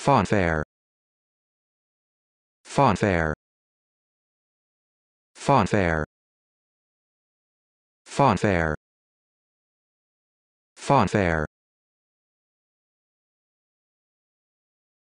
Fanfare. Fanfare. Fanfare. Fanfare. Fanfare.